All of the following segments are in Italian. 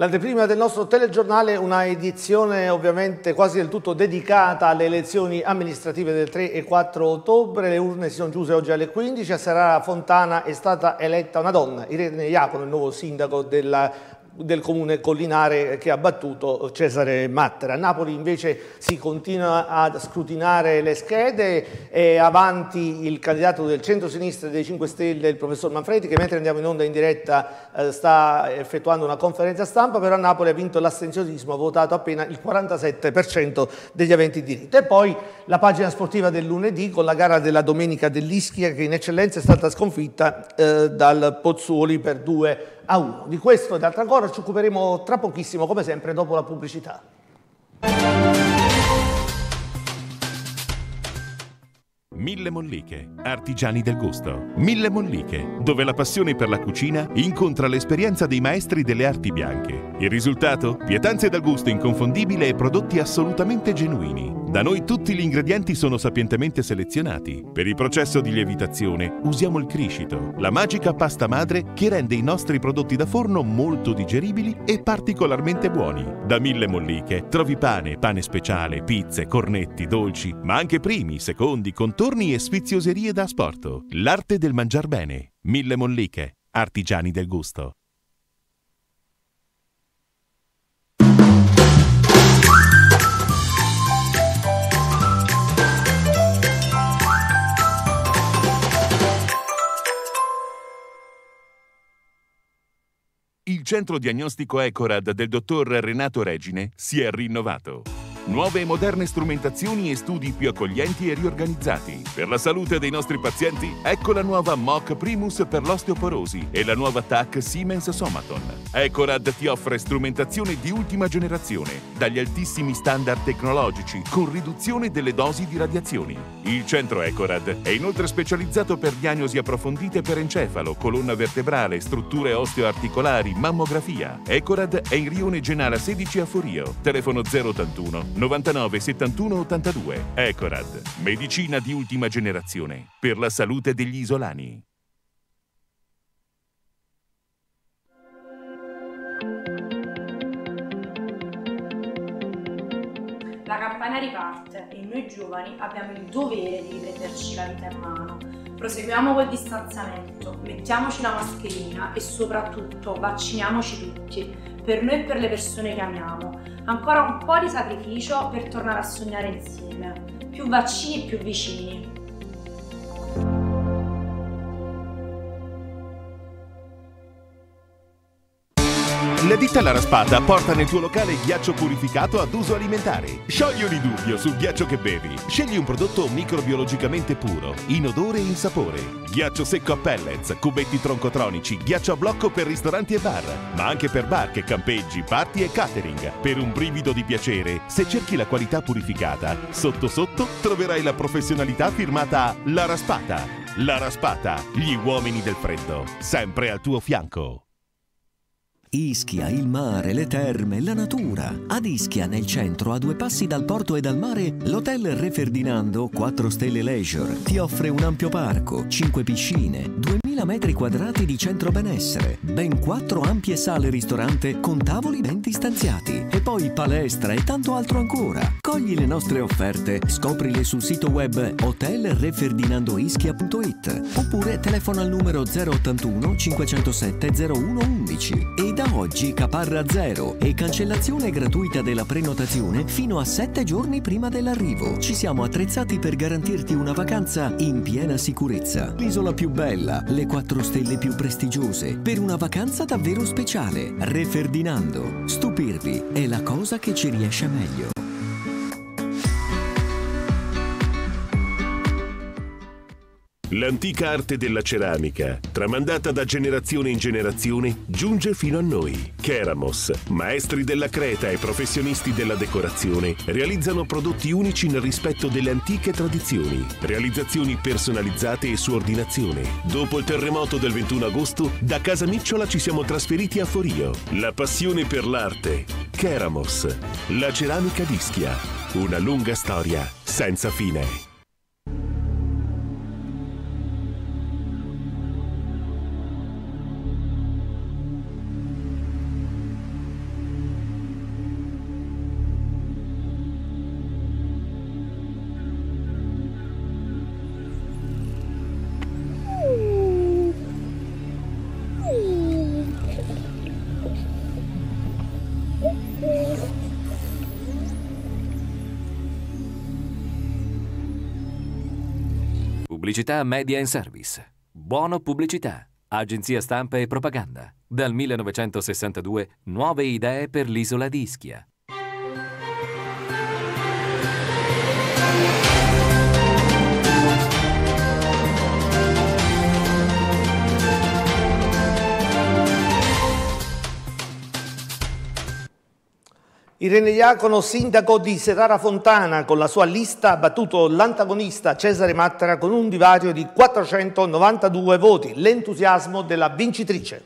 L'anteprima del nostro telegiornale una edizione ovviamente quasi del tutto dedicata alle elezioni amministrative del 3 e 4 ottobre. Le urne si sono chiuse oggi alle 15. A Serara Fontana è stata eletta una donna, Irene Iacono, il nuovo sindaco della del comune collinare che ha battuto Cesare Mattera. A Napoli invece si continua a scrutinare le schede, è avanti il candidato del centro-sinistra dei 5 Stelle, il professor Manfredi, che mentre andiamo in onda in diretta eh, sta effettuando una conferenza stampa, però a Napoli ha vinto l'astensionismo, ha votato appena il 47% degli aventi diritto. E poi la pagina sportiva del lunedì con la gara della domenica dell'Ischia che in eccellenza è stata sconfitta eh, dal Pozzuoli per due a ah, 1. Di questo e di ancora ci occuperemo tra pochissimo, come sempre, dopo la pubblicità. Mille Molliche, artigiani del gusto. Mille Molliche, dove la passione per la cucina incontra l'esperienza dei maestri delle arti bianche. Il risultato? Pietanze dal gusto inconfondibile e prodotti assolutamente genuini da noi tutti gli ingredienti sono sapientemente selezionati. Per il processo di lievitazione usiamo il criscito, la magica pasta madre che rende i nostri prodotti da forno molto digeribili e particolarmente buoni. Da Mille Molliche trovi pane, pane speciale, pizze, cornetti, dolci, ma anche primi, secondi, contorni e sfizioserie da asporto. L'arte del mangiar bene. Mille Molliche, artigiani del gusto. il centro diagnostico Ecorad del dottor Renato Regine si è rinnovato. Nuove e moderne strumentazioni e studi più accoglienti e riorganizzati. Per la salute dei nostri pazienti, ecco la nuova MOC Primus per l'osteoporosi e la nuova TAC Siemens Somaton. Ecorad ti offre strumentazione di ultima generazione, dagli altissimi standard tecnologici, con riduzione delle dosi di radiazioni. Il centro Ecorad è inoltre specializzato per diagnosi approfondite per encefalo, colonna vertebrale, strutture osteoarticolari, mammografia. Ecorad è in Rione Genala 16 a Forio, telefono 081 99 71 82. Ecorad, medicina di ultima generazione per la salute degli isolani. La campagna riparte e noi giovani abbiamo il dovere di riprenderci la vita in mano. Proseguiamo col distanziamento, mettiamoci la mascherina e soprattutto vacciniamoci tutti per noi e per le persone che amiamo. Ancora un po' di sacrificio per tornare a sognare insieme. Più vaccini, e più vicini. ditta alla raspata porta nel tuo locale ghiaccio purificato ad uso alimentare. Sciogli ogni dubbio sul ghiaccio che bevi. Scegli un prodotto microbiologicamente puro, in odore e in sapore. Ghiaccio secco a pellets, cubetti troncotronici, ghiaccio a blocco per ristoranti e bar, ma anche per barche, campeggi, party e catering. Per un brivido di piacere, se cerchi la qualità purificata, sotto sotto troverai la professionalità firmata La Raspata. La Raspata, gli uomini del freddo, sempre al tuo fianco. Ischia, il mare, le terme, la natura. Ad Ischia, nel centro, a due passi dal porto e dal mare, l'hotel Re Ferdinando 4 Stelle Leisure ti offre un ampio parco, 5 piscine, 2000 metri quadrati di centro benessere, ben 4 ampie sale ristorante con tavoli ben distanziati e poi palestra e tanto altro ancora. Cogli le nostre offerte, scoprile sul sito web hotelreferdinandoischia.it oppure telefona al numero 081 507 0111 ed da oggi caparra zero e cancellazione gratuita della prenotazione fino a 7 giorni prima dell'arrivo. Ci siamo attrezzati per garantirti una vacanza in piena sicurezza. L'isola più bella, le quattro stelle più prestigiose, per una vacanza davvero speciale. Re Ferdinando. Stupirvi è la cosa che ci riesce meglio. L'antica arte della ceramica, tramandata da generazione in generazione, giunge fino a noi. Keramos, maestri della creta e professionisti della decorazione, realizzano prodotti unici nel rispetto delle antiche tradizioni, realizzazioni personalizzate e su ordinazione. Dopo il terremoto del 21 agosto, da Casa Micciola ci siamo trasferiti a Forio. La passione per l'arte. Keramos, la ceramica di Ischia. una lunga storia senza fine. Pubblicità Media and Service. Buono Pubblicità. Agenzia stampa e propaganda. Dal 1962 nuove idee per l'isola di Ischia. Irene Diacono, sindaco di Serara Fontana, con la sua lista ha battuto l'antagonista Cesare Mattara con un divario di 492 voti, l'entusiasmo della vincitrice.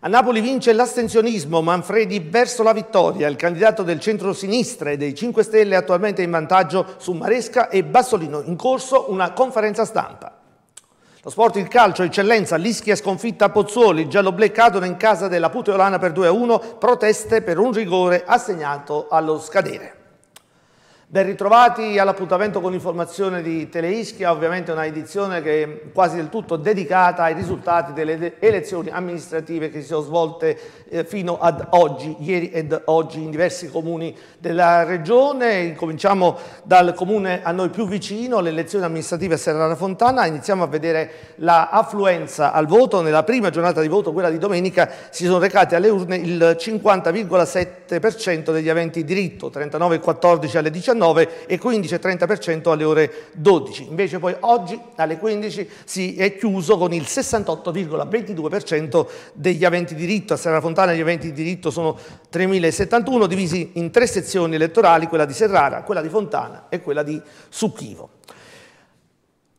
A Napoli vince l'astensionismo, Manfredi verso la vittoria, il candidato del centro-sinistra e dei 5 Stelle attualmente in vantaggio su Maresca e Bassolino, in corso una conferenza stampa. Lo sport il calcio, eccellenza, Lischia sconfitta a Pozzuoli, il giallo cadono in casa della Puteolana per 2-1, proteste per un rigore assegnato allo scadere. Ben ritrovati all'appuntamento con informazione di Teleischia, ovviamente una edizione che è quasi del tutto dedicata ai risultati delle elezioni amministrative che si sono svolte eh, fino ad oggi, ieri ed oggi in diversi comuni della regione. Cominciamo dal comune a noi più vicino, le elezioni amministrative a Serrara Fontana, iniziamo a vedere l'affluenza al voto. Nella prima giornata di voto, quella di domenica, si sono recati alle urne il 50,7% degli aventi diritto, 39,14 alle 19 19 e 15,30% alle ore 12. Invece poi oggi alle 15 si è chiuso con il 68,22% degli aventi diritto. A Serra Fontana gli aventi diritto sono 3.071 divisi in tre sezioni elettorali, quella di Serrara, quella di Fontana e quella di Succhivo.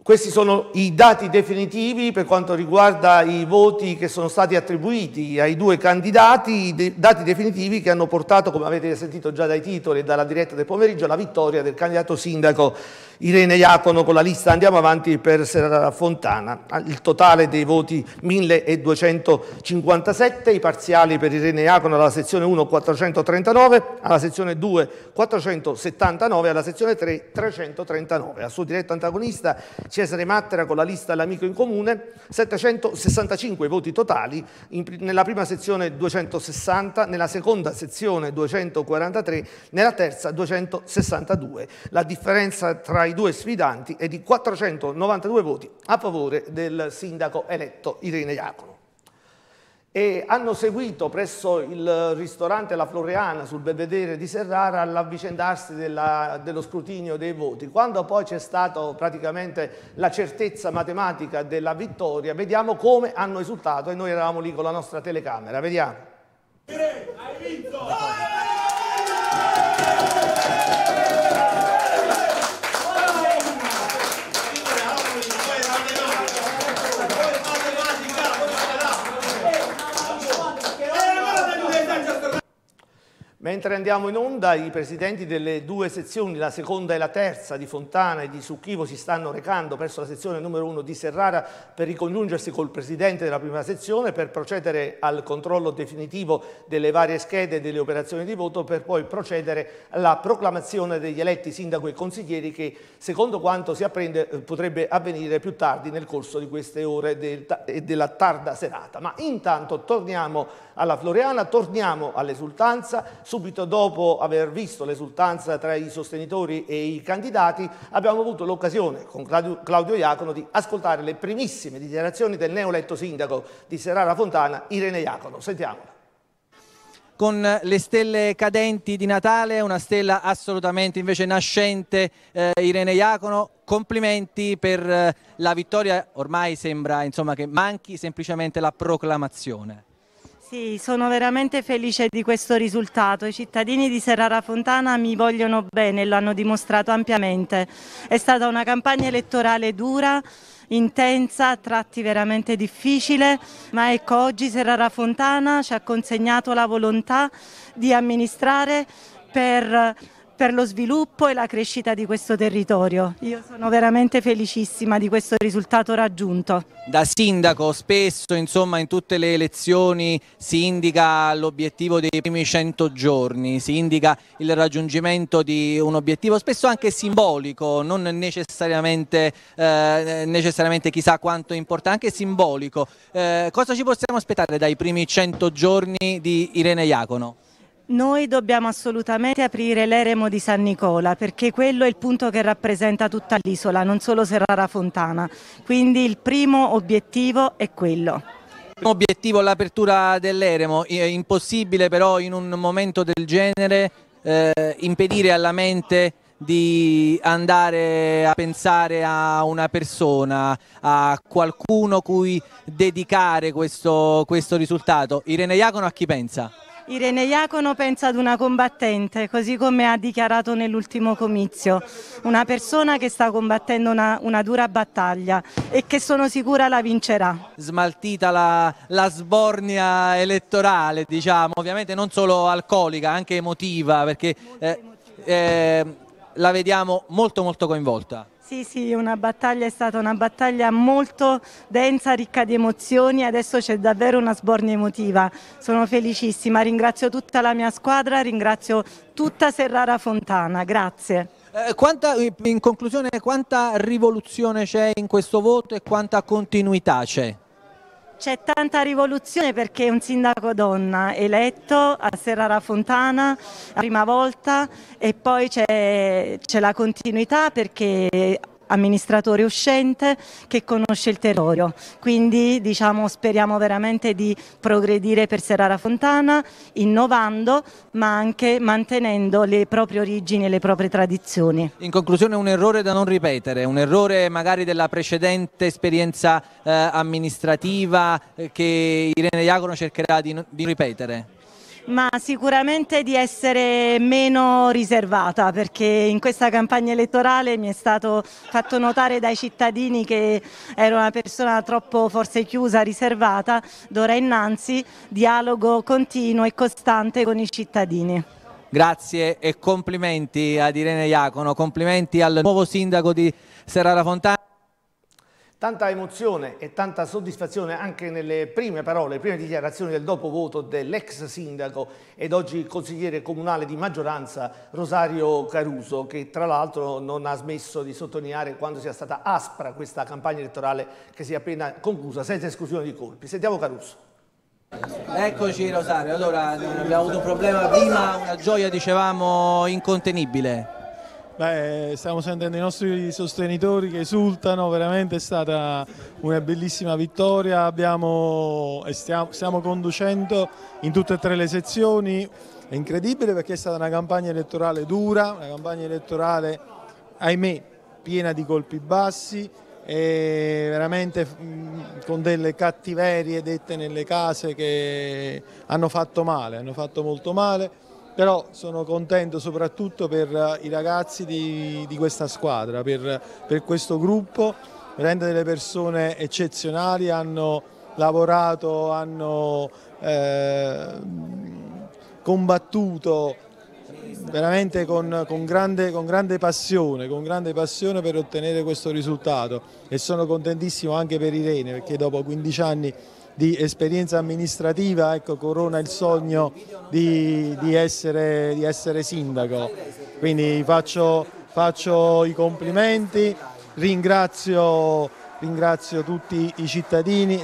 Questi sono i dati definitivi per quanto riguarda i voti che sono stati attribuiti ai due candidati, i dati definitivi che hanno portato, come avete sentito già dai titoli e dalla diretta del pomeriggio, alla vittoria del candidato sindaco Irene Iacono con la lista Andiamo Avanti per Serra Fontana. Il totale dei voti 1257, i parziali per Irene Iacono alla sezione 1 439, alla sezione 2 479 alla sezione 3 339. Al suo diretto antagonista Cesare Mattera con la lista L'Amico in Comune, 765 voti totali, in, nella prima sezione 260, nella seconda sezione 243, nella terza 262. La differenza tra i due sfidanti è di 492 voti a favore del sindaco eletto Irene Iacono e hanno seguito presso il ristorante La Floreana sul Belvedere di Serrara l'avvicendarsi dello scrutinio dei voti. Quando poi c'è stata praticamente la certezza matematica della vittoria, vediamo come hanno esultato e noi eravamo lì con la nostra telecamera. Vediamo. Hai vinto! Mentre andiamo in onda, i presidenti delle due sezioni, la seconda e la terza di Fontana e di Succhivo, si stanno recando presso la sezione numero uno di Serrara per ricongiungersi col presidente della prima sezione per procedere al controllo definitivo delle varie schede e delle operazioni di voto per poi procedere alla proclamazione degli eletti sindaco e consiglieri che, secondo quanto si apprende, eh, potrebbe avvenire più tardi nel corso di queste ore e della tarda serata. Ma intanto torniamo alla Floriana, torniamo all'esultanza subito dopo aver visto l'esultanza tra i sostenitori e i candidati, abbiamo avuto l'occasione con Claudio Iacono di ascoltare le primissime dichiarazioni del neoletto sindaco di Serrara Fontana, Irene Iacono. Sentiamola con le stelle cadenti di Natale, una stella assolutamente invece nascente, eh, Irene Iacono, complimenti per eh, la vittoria, ormai sembra insomma, che manchi semplicemente la proclamazione. Sì, sono veramente felice di questo risultato. I cittadini di Serrara Fontana mi vogliono bene, lo hanno dimostrato ampiamente. È stata una campagna elettorale dura, intensa, a tratti veramente difficile, ma ecco oggi Serrara Fontana ci ha consegnato la volontà di amministrare per per lo sviluppo e la crescita di questo territorio. Io sono veramente felicissima di questo risultato raggiunto. Da sindaco spesso insomma, in tutte le elezioni si indica l'obiettivo dei primi 100 giorni, si indica il raggiungimento di un obiettivo spesso anche simbolico, non necessariamente, eh, necessariamente chissà quanto importante, anche simbolico. Eh, cosa ci possiamo aspettare dai primi 100 giorni di Irene Iacono? Noi dobbiamo assolutamente aprire l'eremo di San Nicola perché quello è il punto che rappresenta tutta l'isola, non solo Serrara Fontana. Quindi il primo obiettivo è quello. Primo Obiettivo l'apertura dell'eremo, è impossibile però in un momento del genere eh, impedire alla mente di andare a pensare a una persona, a qualcuno cui dedicare questo, questo risultato. Irene Iacono a chi pensa? Irene Iacono pensa ad una combattente, così come ha dichiarato nell'ultimo comizio, una persona che sta combattendo una, una dura battaglia e che sono sicura la vincerà. Smaltita la, la, sbornia elettorale, diciamo, ovviamente non solo alcolica, anche emotiva, perché eh, eh, la vediamo molto molto coinvolta. Sì, sì, una battaglia è stata una battaglia molto densa, ricca di emozioni, adesso c'è davvero una sbornia emotiva, sono felicissima, ringrazio tutta la mia squadra, ringrazio tutta Serrara Fontana, grazie. Eh, quanta, in conclusione, quanta rivoluzione c'è in questo voto e quanta continuità c'è? C'è tanta rivoluzione perché un sindaco donna eletto a Serrara Fontana, la prima volta, e poi c'è la continuità perché amministratore uscente che conosce il territorio. Quindi diciamo, speriamo veramente di progredire per Serrara Fontana, innovando ma anche mantenendo le proprie origini e le proprie tradizioni. In conclusione un errore da non ripetere, un errore magari della precedente esperienza eh, amministrativa eh, che Irene Iacono cercherà di, di ripetere ma sicuramente di essere meno riservata perché in questa campagna elettorale mi è stato fatto notare dai cittadini che ero una persona troppo forse chiusa, riservata, d'ora innanzi dialogo continuo e costante con i cittadini. Grazie e complimenti ad Irene Iacono, complimenti al nuovo sindaco di Serrara Fontana. Tanta emozione e tanta soddisfazione anche nelle prime parole, le prime dichiarazioni del dopo voto dell'ex sindaco ed oggi consigliere comunale di maggioranza Rosario Caruso, che tra l'altro non ha smesso di sottolineare quanto sia stata aspra questa campagna elettorale che si è appena conclusa, senza esclusione di colpi. Sentiamo Caruso. Eccoci Rosario, allora abbiamo avuto un problema prima, una gioia dicevamo incontenibile. Beh, stiamo sentendo i nostri sostenitori che esultano, veramente è stata una bellissima vittoria, Abbiamo, stiamo, stiamo conducendo in tutte e tre le sezioni, è incredibile perché è stata una campagna elettorale dura, una campagna elettorale ahimè piena di colpi bassi, e veramente con delle cattiverie dette nelle case che hanno fatto male, hanno fatto molto male però sono contento soprattutto per eh, i ragazzi di, di questa squadra, per, per questo gruppo, rende delle persone eccezionali, hanno lavorato, hanno eh, combattuto veramente con, con, grande, con, grande passione, con, grande, passione, per ottenere questo risultato e sono contentissimo anche per Irene perché dopo 15 anni di esperienza amministrativa, ecco, corona il sogno di, di, essere, di essere, sindaco. Quindi faccio, faccio i complimenti, ringrazio, ringrazio, tutti i cittadini.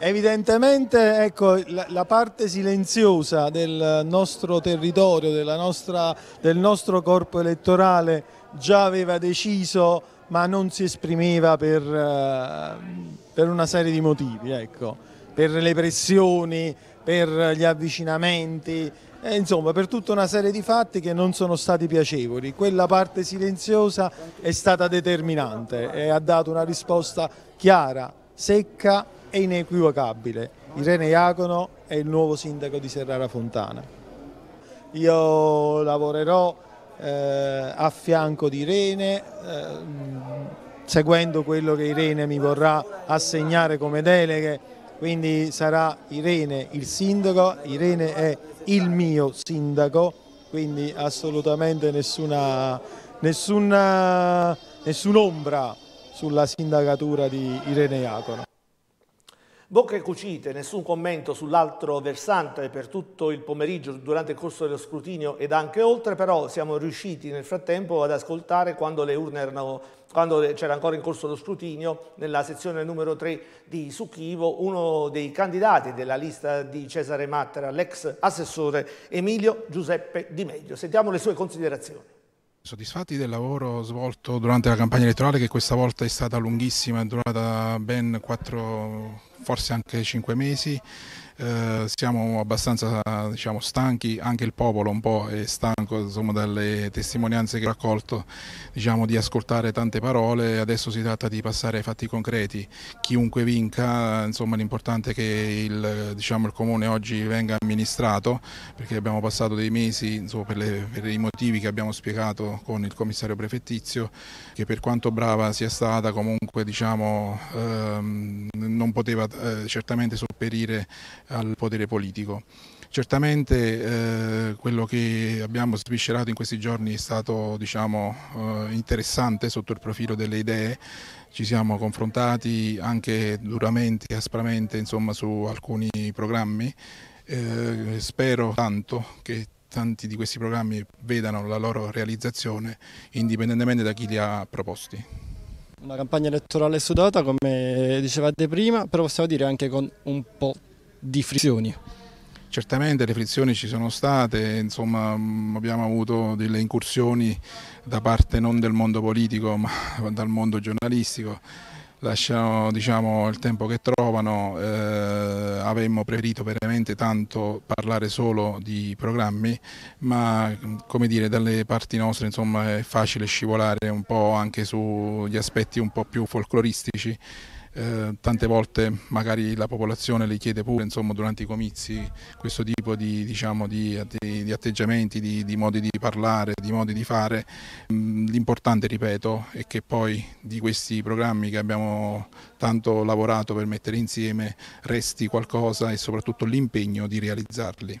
Evidentemente ecco, la, parte silenziosa del nostro territorio, nostra, del nostro corpo elettorale già aveva deciso ma non si esprimeva per, eh, per una serie di motivi, ecco, per le pressioni, per gli avvicinamenti, eh, insomma per tutta una serie di fatti che non sono stati piacevoli. Quella parte silenziosa è stata determinante e ha dato una risposta chiara, secca e inequivocabile. Irene Iacono è il nuovo sindaco di Serrara Fontana. Io lavorerò eh, a fianco di Irene. Eh, seguendo quello che Irene mi vorrà assegnare come deleghe, quindi sarà Irene il sindaco, Irene è il mio sindaco, quindi assolutamente nessuna, nessuna, nessun'ombra sulla sindacatura di Irene Iacono. Bocche cucite, nessun commento sull'altro versante per tutto il pomeriggio durante il corso dello scrutinio ed anche oltre, però siamo riusciti nel frattempo ad ascoltare quando le urne erano quando c'era ancora in corso lo scrutinio, nella sezione numero 3 di Succhivo, uno dei candidati della lista di Cesare Mattera, l'ex assessore Emilio Giuseppe Di Meglio. Sentiamo le sue considerazioni. Soddisfatti del lavoro svolto durante la campagna elettorale che questa volta è stata lunghissima, è durata ben 4, forse anche 5 mesi. Eh, siamo abbastanza diciamo, stanchi, anche il popolo un po' è stanco insomma, dalle testimonianze che ho raccolto diciamo, di ascoltare tante parole, adesso si tratta di passare ai fatti concreti, chiunque vinca l'importante è che il, diciamo, il, comune oggi venga amministrato perché abbiamo passato dei mesi insomma, per, le, per i motivi che abbiamo spiegato con il commissario prefettizio che per quanto brava sia stata comunque diciamo, ehm, non poteva eh, certamente sopperire al potere politico. Certamente eh, quello che abbiamo sviscerato in questi giorni è stato diciamo, eh, interessante sotto il profilo delle idee, ci siamo confrontati anche duramente, e aspramente insomma, su alcuni programmi, eh, spero tanto che tanti di questi programmi vedano la loro realizzazione indipendentemente da chi li ha proposti. Una campagna elettorale sudata come dicevate prima, però possiamo dire anche con un po' di frizioni? Certamente le frizioni ci sono state, insomma, mm, abbiamo avuto delle incursioni da parte non del mondo politico ma dal mondo giornalistico lasciano diciamo, il tempo che trovano, eh, avremmo preferito veramente tanto parlare solo di programmi, ma mm, come dire, dalle parti nostre insomma, è facile scivolare un po' anche sugli aspetti un po' più folcloristici. Eh, tante volte magari la popolazione le chiede pure insomma, durante i comizi questo tipo di, diciamo, di, di atteggiamenti, di, di, modi di parlare, di modi di fare. Mm, l'importante, ripeto, è che poi di questi programmi che abbiamo tanto lavorato per mettere insieme resti qualcosa e soprattutto l'impegno di realizzarli.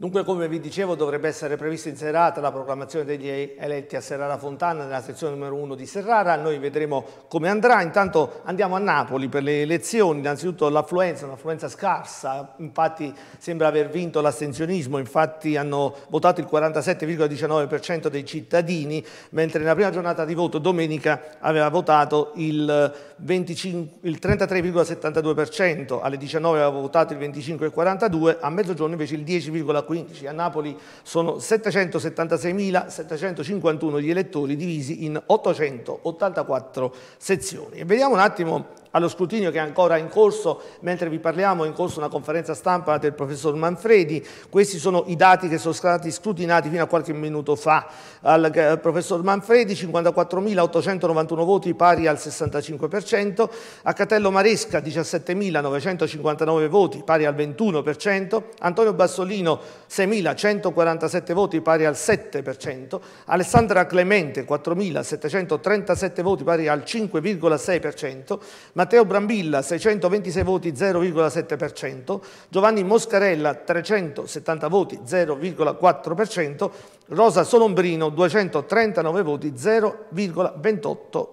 Dunque, come vi dicevo, dovrebbe essere prevista in serata la proclamazione degli eletti a Serrara Fontana nella sezione numero 1 di Serrara. Noi vedremo come andrà. Intanto andiamo a Napoli per le elezioni. Innanzitutto l'affluenza, un'affluenza scarsa. Infatti sembra aver vinto l'astensionismo. Infatti hanno votato il 47,19% dei cittadini, mentre nella prima giornata di voto domenica aveva votato il, il 33,72%. Alle 19 aveva votato il 25,42%, a mezzogiorno invece il 10,4%. 2015 a Napoli sono 776.751 gli elettori divisi in 884 sezioni. E vediamo un attimo allo scrutinio che è ancora in corso, mentre vi parliamo è in corso una conferenza stampa del professor Manfredi, questi sono i dati che sono stati scrutinati fino a qualche minuto fa. Al eh, professor Manfredi 54.891 voti pari al 65%, a Catello Maresca 17.959 voti pari al 21%, Antonio Bassolino 6.147 voti pari al 7%, Alessandra Clemente 4.737 voti pari al 5,6%, Matteo Brambilla 626 voti 0,7%, Giovanni Moscarella 370 voti 0,4%, Rosa Solombrino 239 voti 0,28%.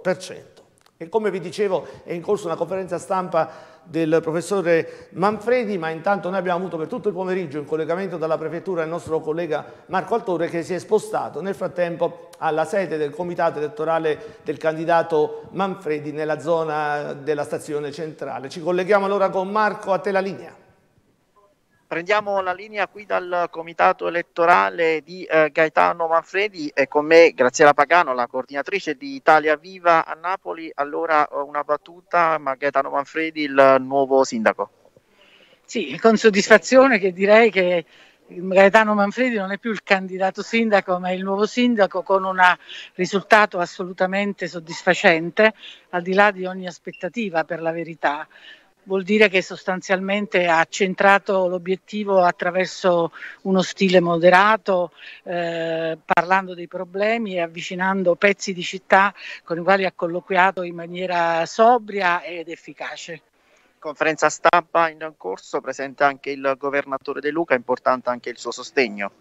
E come vi dicevo è in corso una conferenza stampa del professore Manfredi, ma intanto noi abbiamo avuto per tutto il pomeriggio in collegamento dalla prefettura il nostro collega Marco Altore che si è spostato nel frattempo alla sede del comitato elettorale del candidato Manfredi nella zona della stazione centrale. Ci colleghiamo allora con Marco, a te la linea. Prendiamo la linea qui dal comitato elettorale di eh, Gaetano Manfredi e con me Graziela Pagano, la coordinatrice di Italia Viva a Napoli. Allora eh, una battuta, ma Gaetano Manfredi il nuovo sindaco. Sì, con soddisfazione che direi che Gaetano Manfredi non è più il candidato sindaco, ma è il nuovo sindaco con un risultato assolutamente soddisfacente, al di là di ogni aspettativa per la verità vuol dire che sostanzialmente ha centrato l'obiettivo attraverso uno stile moderato, eh, parlando dei problemi e avvicinando pezzi di città con i quali ha colloquiato in maniera sobria ed efficace. Conferenza stampa in corso, presente anche il governatore De Luca, importante anche il suo sostegno.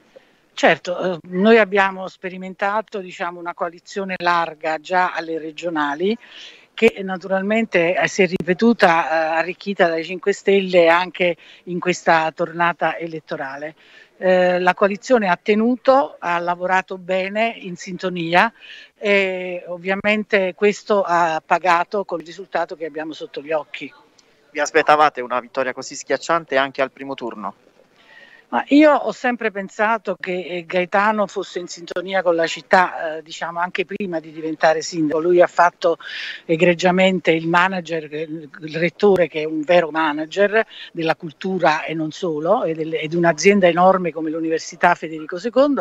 Certo, eh, noi abbiamo sperimentato diciamo, una coalizione larga già alle regionali che naturalmente eh, si è ripetuta, eh, arricchita dai 5 Stelle anche in questa tornata elettorale. Eh, la coalizione ha tenuto, ha lavorato bene in sintonia e ovviamente questo ha pagato col risultato che abbiamo sotto gli occhi. Vi aspettavate una vittoria così schiacciante anche al primo turno? Ma io ho sempre pensato che eh, Gaetano fosse in sintonia con la città, eh, diciamo anche prima di diventare sindaco. Lui ha fatto egregiamente il manager, eh, il rettore che è un vero manager della cultura e non solo, ed, del, e un'azienda enorme come l'Università Federico II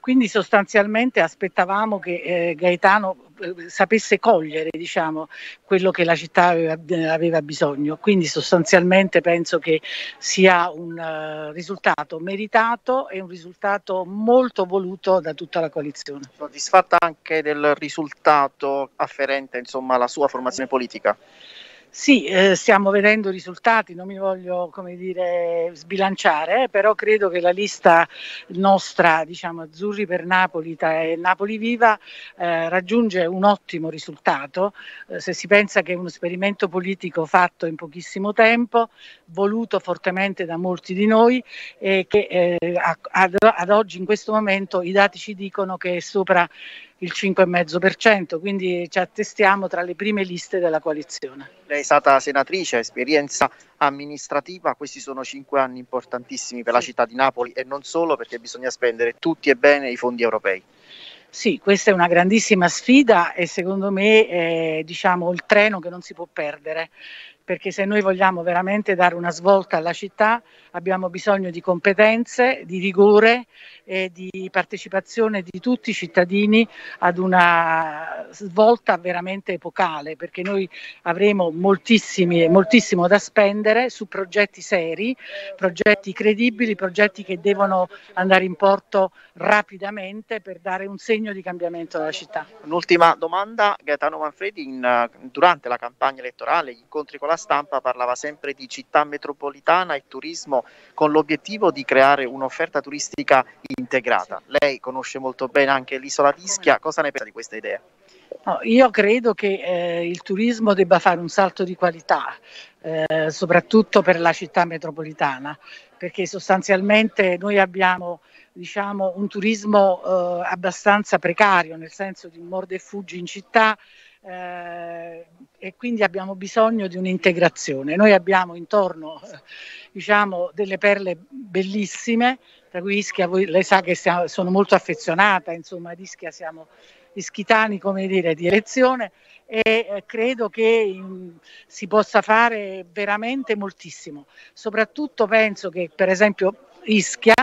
quindi sostanzialmente aspettavamo che eh, Gaetano eh, sapesse cogliere diciamo, quello che la città aveva, eh, aveva, bisogno. Quindi sostanzialmente penso che sia un uh, risultato meritato e un risultato molto voluto da tutta la coalizione. Soddisfatta anche del risultato afferente insomma, alla sua formazione politica? Sì, eh, stiamo vedendo risultati, non mi voglio dire, sbilanciare, eh, però credo che la lista nostra, diciamo, Azzurri per Napoli e eh, Napoli Viva, eh, raggiunge un ottimo risultato, eh, se si pensa che è un esperimento politico fatto in pochissimo tempo, voluto fortemente da molti di noi e che eh, ad, ad oggi in questo momento i dati ci dicono che è sopra il 5,5%, quindi ci attestiamo tra le prime liste della coalizione. Lei è stata senatrice, esperienza amministrativa, questi sono cinque anni importantissimi per sì. la città di Napoli e non solo perché bisogna spendere tutti e bene i fondi europei. Sì, questa è una grandissima sfida e secondo me è diciamo, il treno che non si può perdere perché se noi vogliamo veramente dare una svolta alla città abbiamo bisogno di competenze, di rigore e di partecipazione di tutti i cittadini ad una svolta veramente epocale, perché noi avremo moltissimo da spendere su progetti seri, progetti credibili, progetti che devono andare in porto rapidamente per dare un segno di cambiamento alla città. Un'ultima domanda, Gaetano Manfredi, in, durante la campagna elettorale, gli incontri con la stampa parlava sempre di città metropolitana e turismo con l'obiettivo di creare un'offerta turistica integrata. Lei conosce molto bene anche l'isola d'Ischia, cosa ne pensa di questa idea? No, io credo che eh, il turismo debba fare un salto di qualità, eh, soprattutto per la città metropolitana, perché sostanzialmente noi abbiamo diciamo, un turismo eh, abbastanza precario, nel senso di un morde e fuggi in città, eh, e quindi abbiamo bisogno di un'integrazione. Noi abbiamo intorno eh, diciamo, delle perle bellissime, tra cui Ischia, voi, lei sa che siamo, sono molto affezionata, insomma ad Ischia siamo ischitani come dire, di elezione e eh, credo che si possa fare veramente moltissimo. Soprattutto penso che per esempio Ischia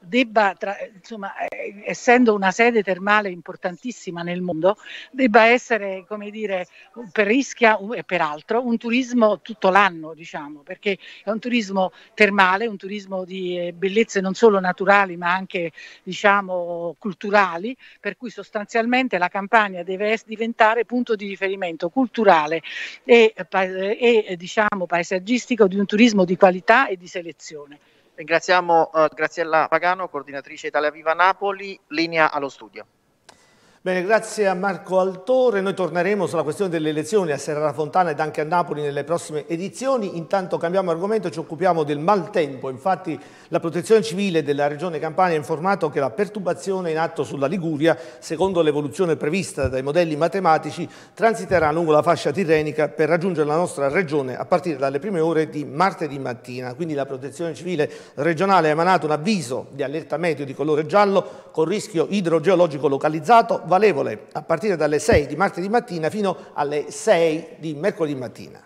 debba, tra, insomma, eh, essendo una sede termale importantissima nel mondo, debba essere, come dire, per Ischia e peraltro un turismo tutto l'anno, diciamo, perché è un turismo termale, un turismo di eh, bellezze non solo naturali ma anche, diciamo, culturali, per cui sostanzialmente la Campania deve diventare punto di riferimento culturale e, eh, e diciamo, paesaggistico di un turismo di qualità e di selezione. Ringraziamo uh, Graziella Pagano, coordinatrice Italia Viva Napoli, linea allo studio. Bene, grazie a Marco Altore. Noi torneremo sulla questione delle elezioni a Serra Fontana ed anche a Napoli nelle prossime edizioni. Intanto cambiamo argomento, ci occupiamo del maltempo. Infatti la protezione civile della regione Campania ha informato che la perturbazione in atto sulla Liguria, secondo l'evoluzione prevista dai modelli matematici, transiterà lungo la fascia tirrenica per raggiungere la nostra regione a partire dalle prime ore di martedì mattina. Quindi la protezione civile regionale ha emanato un avviso di allerta meteo di colore giallo con rischio idrogeologico localizzato valevole a partire dalle 6 di martedì mattina fino alle 6 di mercoledì mattina.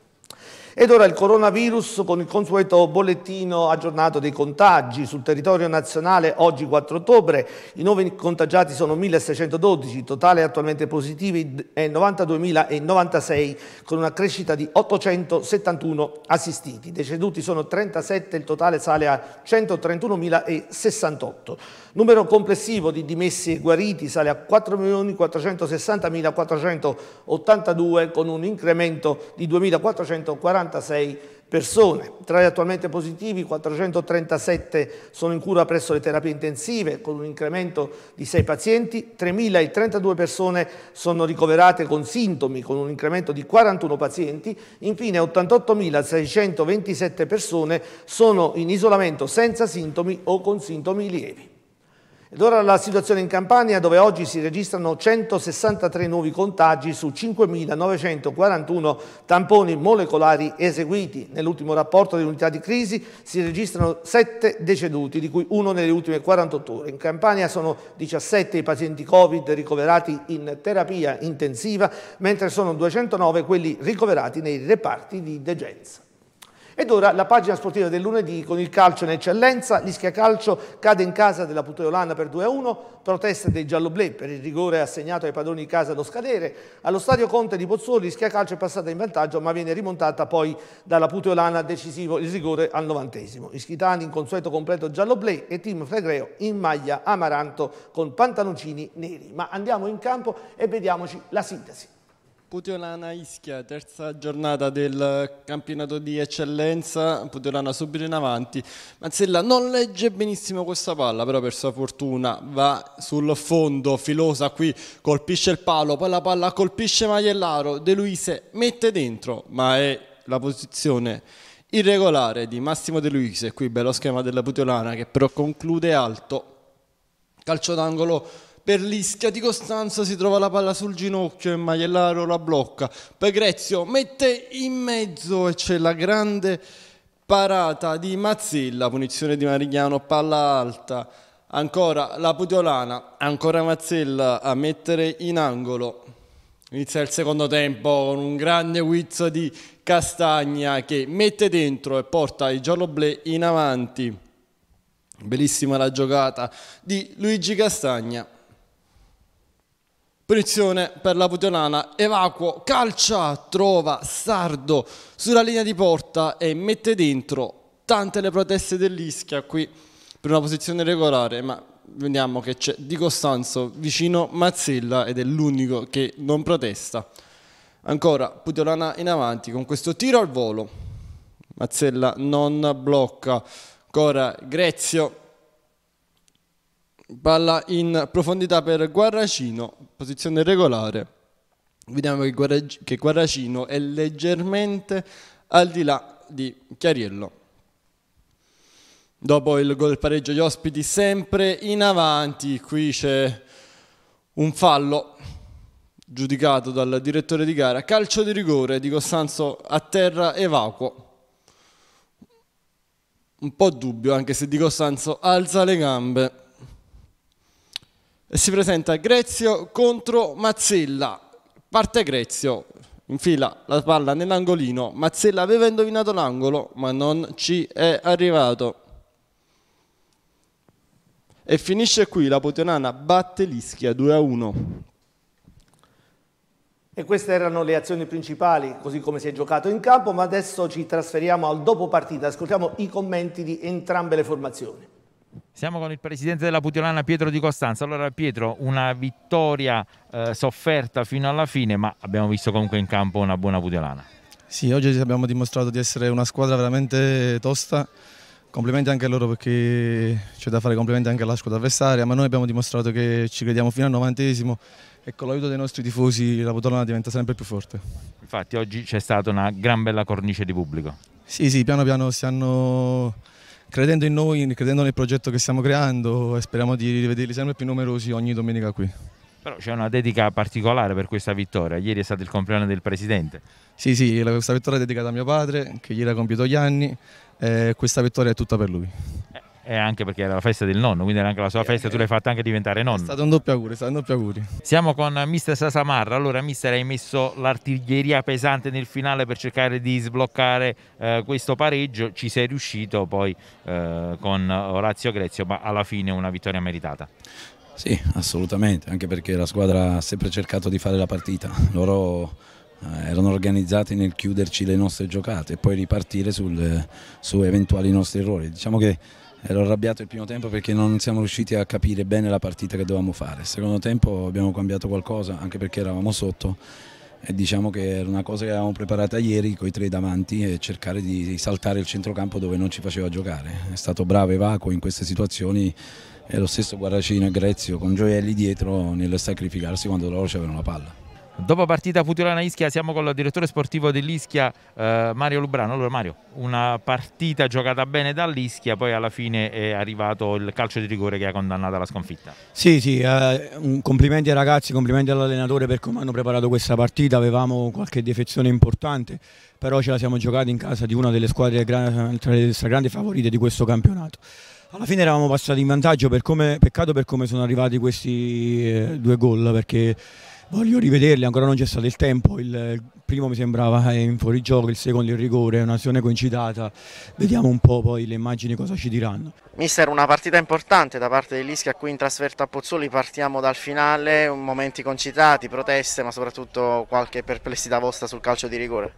Ed ora il coronavirus con il consueto bollettino aggiornato dei contagi sul territorio nazionale oggi 4 ottobre. I nuovi contagiati sono 1612, il totale attualmente positivi è 92.096 con una crescita di 871 assistiti. Deceduti sono 37, il totale sale a 131.068. Numero complessivo di dimessi e guariti sale a 4.460.482 con un incremento di 2.440 146 persone. Tra gli attualmente positivi 437 sono in cura presso le terapie intensive con un incremento di 6 pazienti, 3.032 persone sono ricoverate con sintomi con un incremento di 41 pazienti, infine 88.627 persone sono in isolamento senza sintomi o con sintomi lievi. Ed ora la situazione in Campania dove oggi si registrano 163 nuovi contagi su 5.941 tamponi molecolari eseguiti. Nell'ultimo rapporto dell'unità di crisi si registrano 7 deceduti, di cui uno nelle ultime 48 ore. In Campania sono 17 i pazienti Covid ricoverati in terapia intensiva, mentre sono 209 quelli ricoverati nei reparti di degenza. Ed ora la pagina sportiva del lunedì con il calcio in eccellenza, l'Ischia Calcio cade in casa della Puteolana per 2-1, protesta dei gialloblè per il rigore assegnato ai padroni di casa allo scadere, allo stadio Conte di Pozzuoli l'Ischia Calcio è passata in vantaggio ma viene rimontata poi dalla Puteolana decisivo il rigore al novantesimo. Ischitani in consueto completo gialloblè e team Flegreo in maglia amaranto con pantaloncini neri. Ma andiamo in campo e vediamoci la sintesi. Putiolana Ischia, terza giornata del campionato di eccellenza, Putiolana subito in avanti, Mazzella non legge benissimo questa palla, però per sua fortuna va sul fondo, Filosa qui colpisce il palo, poi la palla colpisce Maiellaro, De Luise mette dentro, ma è la posizione irregolare di Massimo De Luise, qui bello schema della Putiolana che però conclude alto, calcio d'angolo per l'Ischia di Costanza si trova la palla sul ginocchio e Maiellaro la blocca, Pegrezio mette in mezzo e c'è la grande parata di Mazzella, punizione di Marignano, palla alta, ancora la Pudiolana, ancora Mazzella a mettere in angolo. Inizia il secondo tempo con un grande guizzo di Castagna che mette dentro e porta i gialloblè in avanti. Bellissima la giocata di Luigi Castagna punizione per la Puteolana, Evacuo, calcia, trova Sardo sulla linea di porta e mette dentro tante le proteste dell'Ischia qui per una posizione regolare, ma vediamo che c'è Di Costanzo vicino Mazzella ed è l'unico che non protesta. Ancora Puteolana in avanti con questo tiro al volo, Mazzella non blocca, ancora Grezio Palla in profondità per Guarracino, posizione regolare. Vediamo che, Guarrag- Guarracino è leggermente al di là di Chiariello. Dopo il gol pareggio gli ospiti sempre in avanti, qui c'è un fallo giudicato dal direttore di gara, calcio di rigore di Costanzo a terra evacuo. Un po' dubbio anche se di Costanzo alza le gambe si presenta Grezio contro Mazzella. Parte Grezio, infila la palla nell'angolino. Mazzella aveva indovinato l'angolo, ma non ci è arrivato. E finisce qui, la Potionana batte l'Ischia 2-1. a E queste erano le azioni principali, così come si è giocato in campo, ma adesso ci trasferiamo al dopo partita. Ascoltiamo i commenti di entrambe le formazioni. Siamo con il presidente della Putiolana Pietro Di Costanza. Allora Pietro, una vittoria eh, sofferta fino alla fine, ma abbiamo visto comunque in campo una buona Putiolana. Sì, oggi abbiamo dimostrato di essere una squadra veramente tosta. Complimenti anche a loro perché c'è da fare complimenti anche alla squadra avversaria, ma noi abbiamo dimostrato che ci crediamo fino al novantesimo e con l'aiuto dei nostri tifosi la Potolana diventa sempre più forte. Infatti oggi c'è stata una gran bella cornice di pubblico. Sì, sì, piano piano si hanno credendo in noi, credendo nel progetto che stiamo creando e speriamo di rivederli sempre più numerosi ogni domenica qui. Però c'è una dedica particolare per questa vittoria, ieri è stato il compleanno del Presidente. Sì, sì, questa vittoria è dedicata a mio padre che ieri ha compiuto gli anni, eh, questa vittoria è tutta per lui. Eh e eh, anche perché era la festa del nonno, quindi era anche la sua eh, festa, tu eh. l'hai fatta anche diventare nonno. È stato un doppio augurio, è stato un doppio augurio. Siamo con mister Sasamarra, allora mister hai messo l'artiglieria pesante nel finale per cercare di sbloccare eh, questo pareggio, ci sei riuscito poi eh, con Orazio Grezio, ma alla fine una vittoria meritata. Sì, assolutamente, anche perché la squadra ha sempre cercato di fare la partita, loro erano organizzati nel chiuderci le nostre giocate e poi ripartire sul, su eventuali nostri errori. Diciamo che ero arrabbiato il primo tempo perché non siamo riusciti a capire bene la partita che dovevamo fare. Il secondo tempo abbiamo cambiato qualcosa anche perché eravamo sotto e diciamo che era una cosa che avevamo preparata ieri con i tre davanti e cercare di saltare il centrocampo dove non ci faceva giocare. È stato bravo Evaco in queste situazioni e lo stesso Guaracino e Grezio con Gioielli dietro nel sacrificarsi quando loro avevano la palla. Dopo partita Putilana Ischia siamo con il direttore sportivo dell'Ischia eh, Mario Lubrano. Allora Mario, una partita giocata bene dall'Ischia, poi alla fine è arrivato il calcio di rigore che ha condannato la sconfitta. Sì, sì, eh, complimenti ai ragazzi, complimenti all'allenatore per come hanno preparato questa partita, avevamo qualche defezione importante, però ce la siamo giocata in casa di una delle squadre tra le grandi favorite di questo campionato. Alla fine eravamo passati in vantaggio, per come, peccato per come sono arrivati questi eh, due gol, perché Voglio rivederli, ancora non c'è stato il tempo, il primo mi sembrava eh, in fuorigioco, il secondo in rigore, è un'azione coincidata, vediamo un po' poi le immagini cosa ci diranno. Mister, una partita importante da parte dell'Ischia qui in trasferta a Pozzoli, partiamo dal finale, momenti concitati, proteste ma soprattutto qualche perplessità vostra sul calcio di rigore.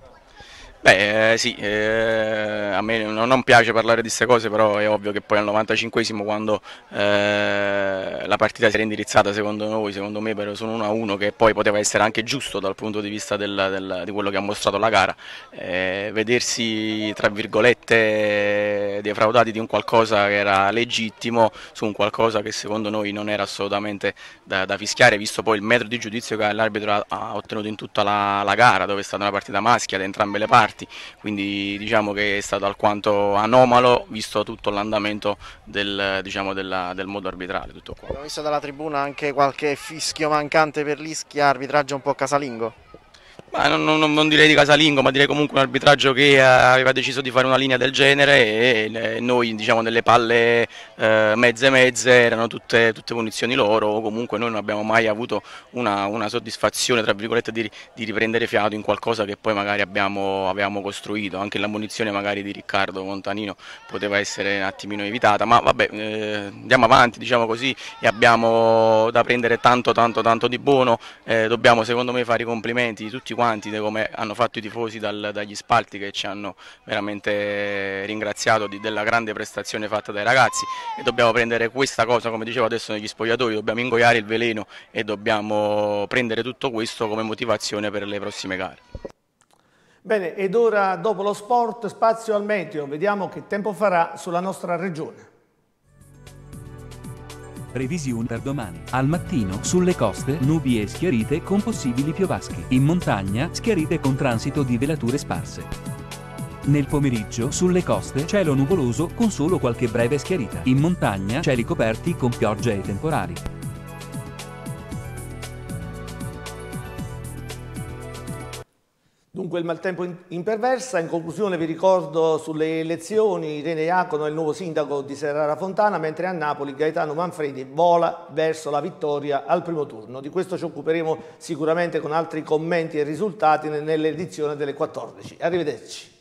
Beh, eh, sì, eh, a me non, piace parlare di queste cose, però è ovvio che poi al 95esimo quando eh, la partita si era indirizzata secondo noi, secondo me per su un 1-1 che poi poteva essere anche giusto dal punto di vista del, del, di quello che ha mostrato la gara, eh, vedersi tra virgolette defraudati di un qualcosa che era legittimo su un qualcosa che secondo noi non era assolutamente da, da fischiare, visto poi il metro di giudizio che l'arbitro ha, ha, ottenuto in tutta la, la gara, dove è stata una partita maschia da entrambe le parti parti, quindi diciamo che è stato alquanto anomalo visto tutto l'andamento del, diciamo, del modo arbitrale. Tutto qua. Abbiamo visto dalla tribuna anche qualche fischio mancante per l'Ischia, arbitraggio un po' casalingo. Ma non, non, non, direi di casalingo, ma direi comunque un arbitraggio che eh, aveva deciso di fare una linea del genere e eh, noi diciamo nelle palle eh, mezze mezze erano tutte, tutte, punizioni loro comunque noi non abbiamo mai avuto una, una soddisfazione tra virgolette di, di, riprendere fiato in qualcosa che poi magari abbiamo, avevamo costruito, anche la munizione magari di Riccardo Montanino poteva essere un attimino evitata, ma vabbè eh, andiamo avanti diciamo così e abbiamo da prendere tanto tanto tanto di buono, eh, dobbiamo secondo me fare i complimenti di tutti quanti, come hanno fatto i tifosi dal, dagli spalti che ci hanno veramente ringraziato di, della grande prestazione fatta dai ragazzi e dobbiamo prendere questa cosa, come dicevo adesso negli spogliatori, dobbiamo ingoiare il veleno e dobbiamo prendere tutto questo come motivazione per le prossime gare. Bene, ed ora dopo lo sport spazio al meteo, vediamo che tempo farà sulla nostra regione. Previsione per domani. Al mattino, sulle coste, nubi e schiarite con possibili piovaschi. In montagna, schiarite con transito di velature sparse. Nel pomeriggio, sulle coste, cielo nuvoloso con solo qualche breve schiarita. In montagna, cieli coperti con piogge e temporali. il maltempo imperversa. In conclusione vi ricordo sulle elezioni Irene Iacono è il nuovo sindaco di Serrara Fontana, mentre a Napoli Gaetano Manfredi vola verso la vittoria al primo turno. Di questo ci occuperemo sicuramente con altri commenti e risultati nell'edizione delle 14. Arrivederci.